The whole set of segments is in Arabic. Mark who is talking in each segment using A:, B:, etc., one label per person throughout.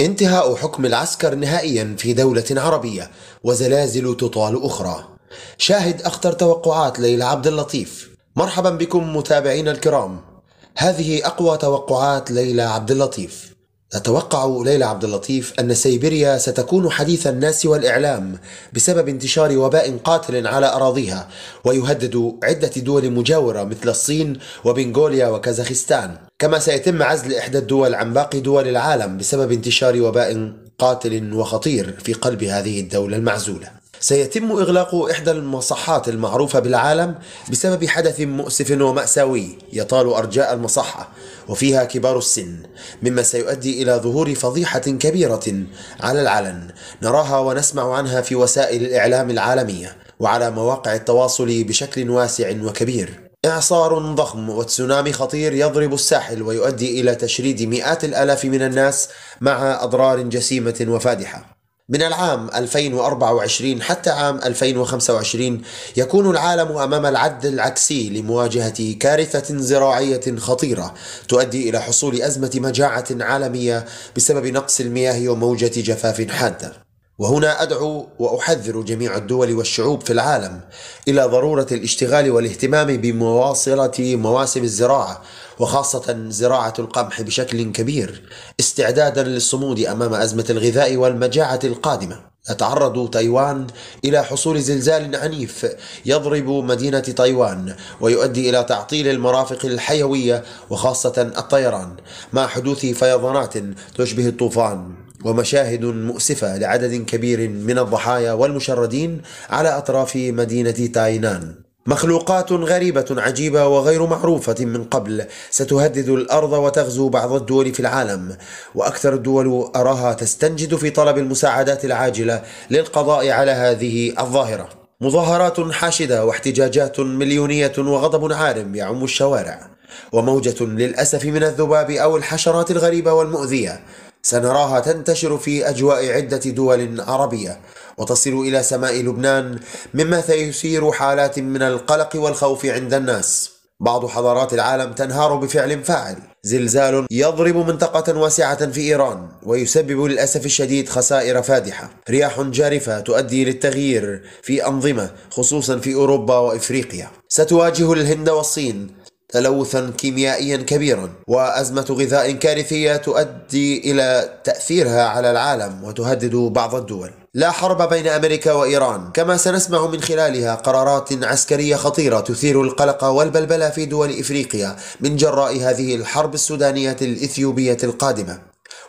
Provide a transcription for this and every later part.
A: انتهاء حكم العسكر نهائيا في دولة عربية وزلازل تطال أخرى شاهد أخطر توقعات ليلى عبد اللطيف مرحبا بكم متابعينا الكرام هذه أقوى توقعات ليلى عبد اللطيف تتوقع ليلى عبد اللطيف أن سيبيريا ستكون حديث الناس والإعلام بسبب انتشار وباء قاتل على أراضيها ويهدد عدة دول مجاورة مثل الصين وبنغوليا وكازاخستان كما سيتم عزل إحدى الدول عن باقي دول العالم بسبب انتشار وباء قاتل وخطير في قلب هذه الدولة المعزولة سيتم إغلاق إحدى المصحات المعروفة بالعالم بسبب حدث مؤسف ومأساوي يطال أرجاء المصحة وفيها كبار السن مما سيؤدي إلى ظهور فضيحة كبيرة على العلن نراها ونسمع عنها في وسائل الإعلام العالمية وعلى مواقع التواصل بشكل واسع وكبير إعصار ضخم وتسونامي خطير يضرب الساحل ويؤدي إلى تشريد مئات الآلاف من الناس مع أضرار جسيمة وفادحة من العام 2024 حتى عام 2025 يكون العالم امام العد العكسي لمواجهه كارثه زراعيه خطيره تؤدي الى حصول ازمه مجاعه عالميه بسبب نقص المياه وموجه جفاف حاده. وهنا ادعو واحذر جميع الدول والشعوب في العالم الى ضروره الاشتغال والاهتمام بمواصله مواسم الزراعه وخاصه زراعه القمح بشكل كبير استعدادا للصمود امام ازمه الغذاء والمجاعه القادمه تتعرض تايوان الى حصول زلزال عنيف يضرب مدينه تايوان ويؤدي الى تعطيل المرافق الحيويه وخاصه الطيران مع حدوث فيضانات تشبه الطوفان ومشاهد مؤسفه لعدد كبير من الضحايا والمشردين على اطراف مدينه تاينان مخلوقات غريبة عجيبة وغير معروفة من قبل ستهدد الأرض وتغزو بعض الدول في العالم وأكثر الدول أراها تستنجد في طلب المساعدات العاجلة للقضاء على هذه الظاهرة مظاهرات حاشدة واحتجاجات مليونية وغضب عارم يعم الشوارع وموجة للأسف من الذباب أو الحشرات الغريبة والمؤذية سنراها تنتشر في أجواء عدة دول عربية وتصل إلى سماء لبنان مما سيثير حالات من القلق والخوف عند الناس بعض حضارات العالم تنهار بفعل فاعل زلزال يضرب منطقة واسعة في إيران ويسبب للأسف الشديد خسائر فادحة رياح جارفة تؤدي للتغيير في أنظمة خصوصا في أوروبا وإفريقيا ستواجه الهند والصين تلوثا كيميائيا كبيرا وأزمة غذاء كارثية تؤدي إلى تأثيرها على العالم وتهدد بعض الدول لا حرب بين أمريكا وإيران كما سنسمع من خلالها قرارات عسكرية خطيرة تثير القلق والبلبلة في دول إفريقيا من جراء هذه الحرب السودانية الإثيوبية القادمة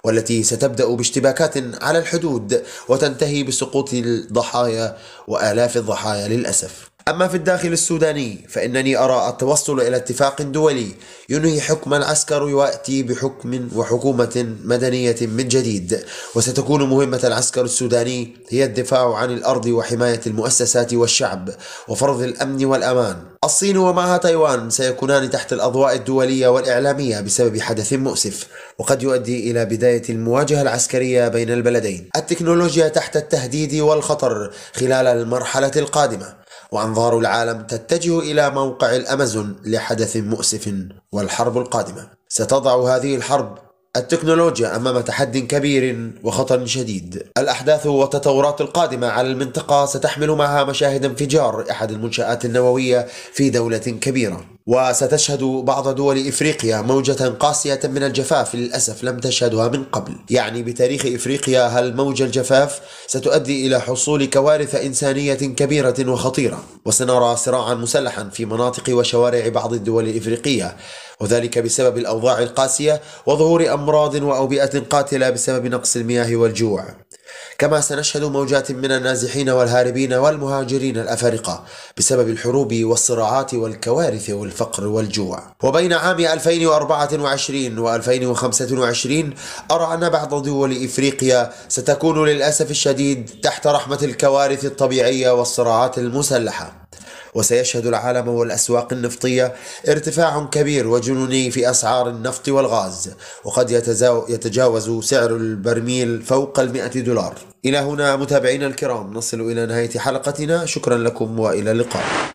A: والتي ستبدا باشتباكات على الحدود وتنتهي بسقوط الضحايا والاف الضحايا للاسف أما في الداخل السوداني فإنني أرى التوصل إلى اتفاق دولي ينهي حكم العسكر ويأتي بحكم وحكومة مدنية من جديد وستكون مهمة العسكر السوداني هي الدفاع عن الأرض وحماية المؤسسات والشعب وفرض الأمن والأمان الصين ومعها تايوان سيكونان تحت الأضواء الدولية والإعلامية بسبب حدث مؤسف وقد يؤدي إلى بداية المواجهة العسكرية بين البلدين التكنولوجيا تحت التهديد والخطر خلال المرحلة القادمة وأنظار العالم تتجه إلى موقع الأمازون لحدث مؤسف والحرب القادمة ستضع هذه الحرب التكنولوجيا أمام تحد كبير وخطر شديد. الأحداث والتطورات القادمة على المنطقة ستحمل معها مشاهد انفجار أحد المنشآت النووية في دولة كبيرة. وستشهد بعض دول افريقيا موجة قاسية من الجفاف للاسف لم تشهدها من قبل، يعني بتاريخ افريقيا هالموجة الجفاف ستؤدي الى حصول كوارث انسانية كبيرة وخطيرة، وسنرى صراعا مسلحا في مناطق وشوارع بعض الدول الافريقية، وذلك بسبب الاوضاع القاسية وظهور امراض واوبئة قاتلة بسبب نقص المياه والجوع. كما سنشهد موجات من النازحين والهاربين والمهاجرين الأفارقة بسبب الحروب والصراعات والكوارث والفقر والجوع وبين عام 2024 و 2025 أرى أن بعض دول إفريقيا ستكون للأسف الشديد تحت رحمة الكوارث الطبيعية والصراعات المسلحة وسيشهد العالم والأسواق النفطية ارتفاع كبير وجنوني في أسعار النفط والغاز وقد يتجاوز سعر البرميل فوق المئة دولار إلى هنا متابعينا الكرام نصل إلى نهاية حلقتنا شكرا لكم وإلى اللقاء